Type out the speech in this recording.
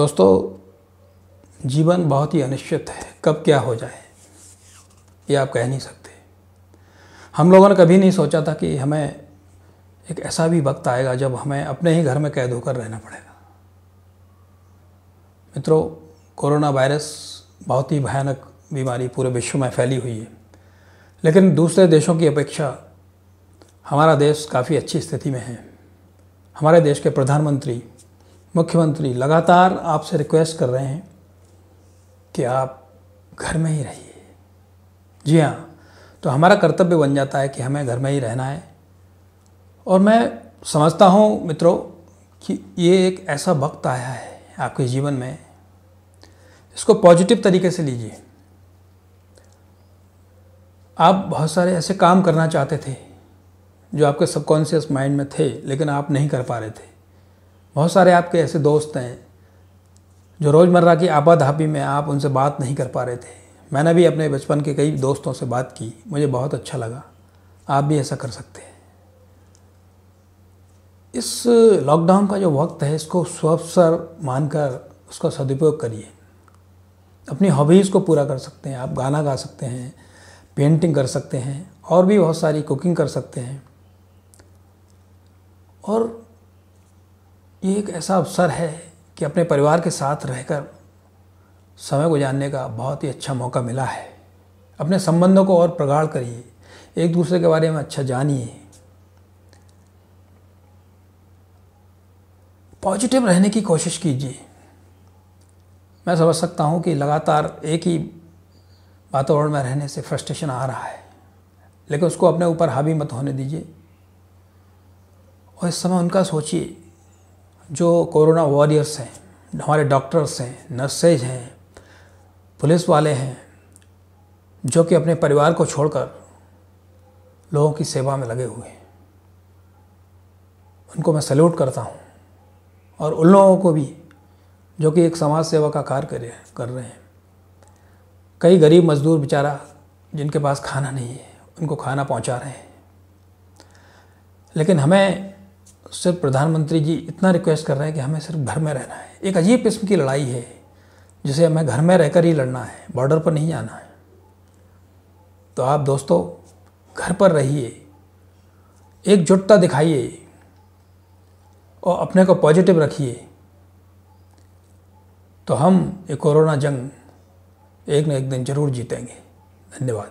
दोस्तों जीवन बहुत ही अनिश्चित है कब क्या हो जाए ये आप कह नहीं सकते हम लोगों ने कभी नहीं सोचा था कि हमें एक ऐसा भी वक्त आएगा जब हमें अपने ही घर में कैद होकर रहना पड़ेगा मित्रों कोरोना वायरस बहुत ही भयानक बीमारी पूरे विश्व में फैली हुई है लेकिन दूसरे देशों की अपेक्षा हमारा देश काफ़ी अच्छी स्थिति में है हमारे देश के प्रधानमंत्री मुख्यमंत्री लगातार आपसे रिक्वेस्ट कर रहे हैं कि आप घर में ही रहिए जी हाँ तो हमारा कर्तव्य बन जाता है कि हमें घर में ही रहना है और मैं समझता हूँ मित्रों कि ये एक ऐसा वक्त आया है आपके जीवन में इसको पॉजिटिव तरीके से लीजिए आप बहुत सारे ऐसे काम करना चाहते थे जो आपके सबकॉन्शियस माइंड में थे लेकिन आप नहीं कर पा रहे थे बहुत सारे आपके ऐसे दोस्त हैं जो रोज़मर्रा की आपाधापी में आप उनसे बात नहीं कर पा रहे थे मैंने भी अपने बचपन के कई दोस्तों से बात की मुझे बहुत अच्छा लगा आप भी ऐसा कर सकते हैं इस लॉकडाउन का जो वक्त है इसको स्वअवसर मानकर उसका सदुपयोग करिए अपनी हॉबीज़ को पूरा कर सकते हैं आप गाना गा सकते हैं पेंटिंग कर सकते हैं और भी बहुत सारी कुकिंग कर सकते हैं और ये एक ऐसा अवसर है कि अपने परिवार के साथ रहकर समय गुजारने का बहुत ही अच्छा मौका मिला है अपने संबंधों को और प्रगाढ़ करिए एक दूसरे के बारे में अच्छा जानिए पॉजिटिव रहने की कोशिश कीजिए मैं समझ सकता हूँ कि लगातार एक ही वातावरण में रहने से फ्रस्ट्रेशन आ रहा है लेकिन उसको अपने ऊपर हावी मत होने दीजिए और इस समय उनका सोचिए जो कोरोना वॉरियर्स हैं हमारे डॉक्टर्स हैं नर्सेज हैं पुलिस वाले हैं जो कि अपने परिवार को छोड़कर लोगों की सेवा में लगे हुए हैं उनको मैं सल्यूट करता हूँ और उन लोगों को भी जो कि एक समाज सेवा का कार्य कर कर रहे हैं कई गरीब मजदूर बेचारा जिनके पास खाना नहीं है उनको खाना पहुंचा रहे हैं लेकिन हमें सिर्फ प्रधानमंत्री जी इतना रिक्वेस्ट कर रहे हैं कि हमें सिर्फ घर में रहना है एक अजीब किस्म की लड़ाई है जिसे हमें घर में रहकर ही लड़ना है बॉर्डर पर नहीं जाना है तो आप दोस्तों घर पर रहिए एकजुटता दिखाइए और अपने को पॉजिटिव रखिए तो हम ये कोरोना जंग एक न एक दिन ज़रूर जीतेंगे धन्यवाद